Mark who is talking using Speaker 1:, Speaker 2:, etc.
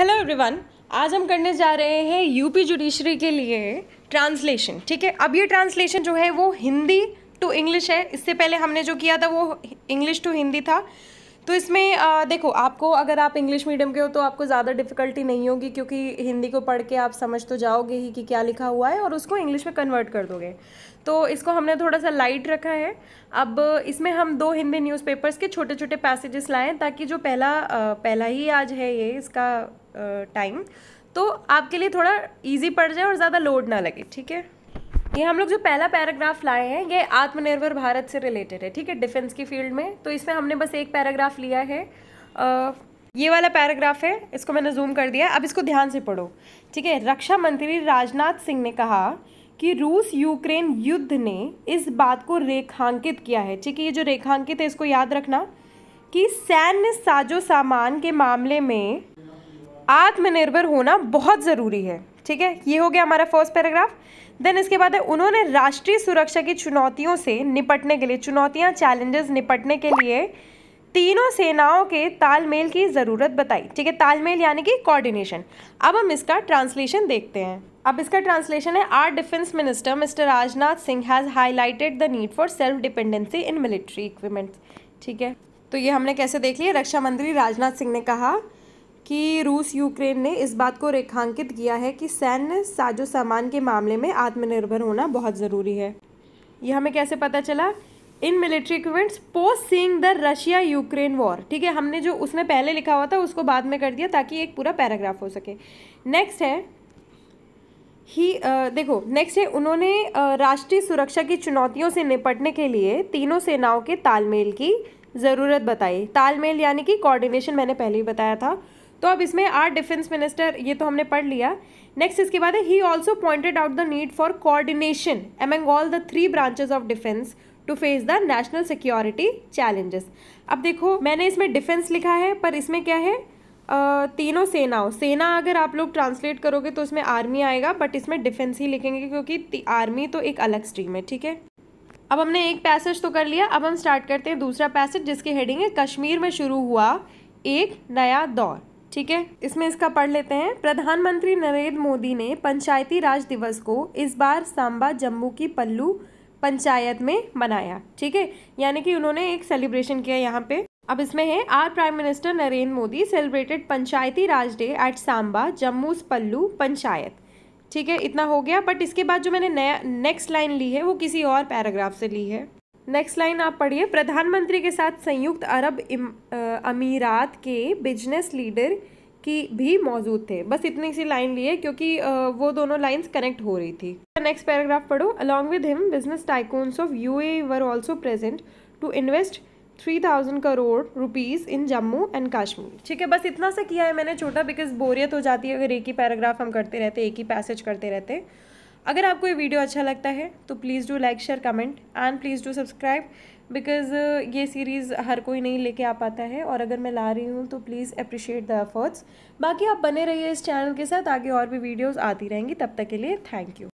Speaker 1: hello everyone आज हम करने जा रहे हैं यूपी जुडिशरी के लिए ट्रांसलेशन ठीक है अब ये ट्रांसलेशन जो है वो हिंदी टू इंग्लिश है इससे पहले हमने जो किया था वो इंग्लिश टू हिंदी था तो इसमें आ, देखो आपको अगर आप इंग्लिश मीडियम के हो तो आपको ज़्यादा डिफ़िकल्टी नहीं होगी क्योंकि हिंदी को पढ़ के आप समझ तो जाओगे ही कि क्या लिखा हुआ है और उसको इंग्लिश में कन्वर्ट कर दोगे तो इसको हमने थोड़ा सा लाइट रखा है अब इसमें हम दो हिंदी न्यूज़पेपर्स के छोटे छोटे पैसेजेस लाएँ ताकि जो पहला आ, पहला ही आज है ये इसका टाइम तो आपके लिए थोड़ा ईजी पड़ जाए और ज़्यादा लोड ना लगे ठीक है ये हम लोग जो पहला पैराग्राफ लाए हैं ये आत्मनिर्भर भारत से रिलेटेड है ठीक है डिफेंस की फील्ड में तो इसमें हमने बस एक पैराग्राफ लिया है आ, ये वाला पैराग्राफ है इसको मैंने जूम कर दिया अब इसको ध्यान से पढ़ो ठीक है रक्षा मंत्री राजनाथ सिंह ने कहा कि रूस यूक्रेन युद्ध ने इस बात को रेखांकित किया है ठीक है ये जो रेखांकित है इसको याद रखना कि सैन्य साजो सामान के मामले में आत्मनिर्भर होना बहुत ज़रूरी है ठीक है ये हो गया हमारा फर्स्ट पैराग्राफ देन इसके बाद है उन्होंने राष्ट्रीय सुरक्षा की चुनौतियों से निपटने के लिए चुनौतियाँ चैलेंजेस निपटने के लिए तीनों सेनाओं के तालमेल की ज़रूरत बताई ठीक है तालमेल यानी कि कोऑर्डिनेशन अब हम इसका ट्रांसलेशन देखते हैं अब इसका ट्रांसलेशन है our defence minister mister Rajnath Singh has highlighted the need for self dependency in military equipments ठीक है तो ये हमने कैसे देख लिया रक्षा मंत्री राजनाथ सिंह ने कहा कि रूस यूक्रेन ने इस बात को रेखांकित किया है कि सैन्य साजो सामान के मामले में आत्मनिर्भर होना बहुत ज़रूरी है यह हमें कैसे पता चला in military equipments post seeing the Russia Ukraine war ठीक है हमने जो उसमें पहले लिखा हुआ था उसको बाद में कर दिया ताकि एक पूरा पैराग्राफ हो सके नेक्स्ट है ही uh, देखो नेक्स्ट है उन्होंने uh, राष्ट्रीय सुरक्षा की चुनौतियों से निपटने के लिए तीनों सेनाओं के तालमेल की ज़रूरत बताई तालमेल यानी कि कोऑर्डिनेशन मैंने पहले ही बताया था तो अब इसमें आर डिफेंस मिनिस्टर ये तो हमने पढ़ लिया नेक्स्ट इसके बाद है he also pointed out the need for coordination among all the three branches of defence to face the national security challenges अब देखो मैंने इसमें डिफेंस लिखा है पर इसमें क्या है तीनों सेनाओं सेना अगर आप लोग ट्रांसलेट करोगे तो उसमें आर्मी आएगा बट इसमें डिफेंस ही लिखेंगे क्योंकि आर्मी तो एक अलग स्ट्रीम है ठीक है अब हमने एक पैसेज तो कर लिया अब हम स्टार्ट करते हैं दूसरा पैसेज जिसकी हेडिंग है कश्मीर में शुरू हुआ एक नया दौर ठीक है इसमें इसका पढ़ लेते हैं प्रधानमंत्री नरेंद्र मोदी ने पंचायती राज दिवस को इस बार सांबा जम्मू की पल्लू पंचायत में मनाया ठीक है यानी कि उन्होंने एक सेलिब्रेशन किया यहाँ पे अब इसमें है our prime minister Narendra Modi celebrated Panchayati Raj day at Samba Jammu Palli panchayat ठीक है इतना हो गया बट इसके बाद जो मैंने नया नेक्स्ट लाइन ली है वो किसी और पैराग्राफ से ली है नेक्स्ट लाइन आप पढ़िए प्रधानमंत्री के साथ संयुक्त अरब अमीरात के बिजनेस लीडर की भी मौजूद थे बस इतनी सी लाइन लिए क्योंकि वो दोनों लाइंस कनेक्ट हो रही थी नेक्स्ट पैराग्राफ पढ़ो along with him business tycoons of U A were also present to invest three thousand crore rupees in Jammu and Kashmir ठीक है बस इतना सा किया है मैंने छोटा बिकॉज बोरियत हो जाती है अगर एक ही पैराग्राफ हम करते रहते एक ही पैसेज करते रहते अगर आपको ये वीडियो अच्छा लगता है तो please do like share comment and please do subscribe because ये सीरीज़ हर कोई नहीं लेके आ पाता है और अगर मैं ला रही हूँ तो प्लीज़ अप्रिशिएट द एफर्ट्स बाकी आप बने रहिए इस चैनल के साथ आगे और भी वीडियोज़ आती रहेंगी तब तक के लिए थैंक यू